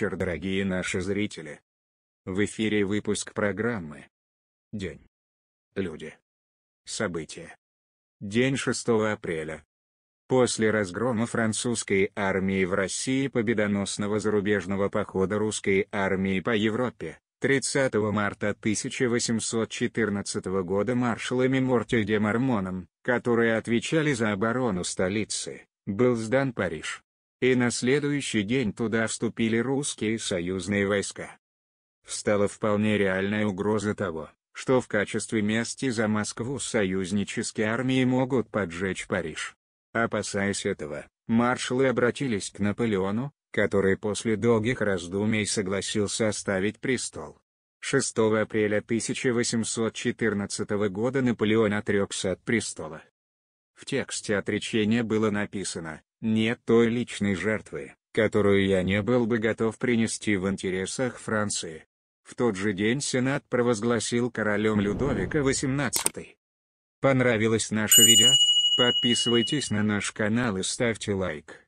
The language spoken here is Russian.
вечер, дорогие наши зрители. В эфире выпуск программы День. Люди. События. День 6 апреля. После разгрома французской армии в России победоносного зарубежного похода русской армии по Европе, 30 марта 1814 года маршалами Мортель де Мармоном, которые отвечали за оборону столицы, был сдан Париж. И на следующий день туда вступили русские союзные войска. Встала вполне реальная угроза того, что в качестве мести за Москву союзнические армии могут поджечь Париж. Опасаясь этого, маршалы обратились к Наполеону, который после долгих раздумий согласился оставить престол. 6 апреля 1814 года Наполеон отрекся от престола. В тексте отречения было написано нет той личной жертвы, которую я не был бы готов принести в интересах Франции. В тот же день Сенат провозгласил королем Людовика XVIII. Понравилось наше видео? Подписывайтесь на наш канал и ставьте лайк.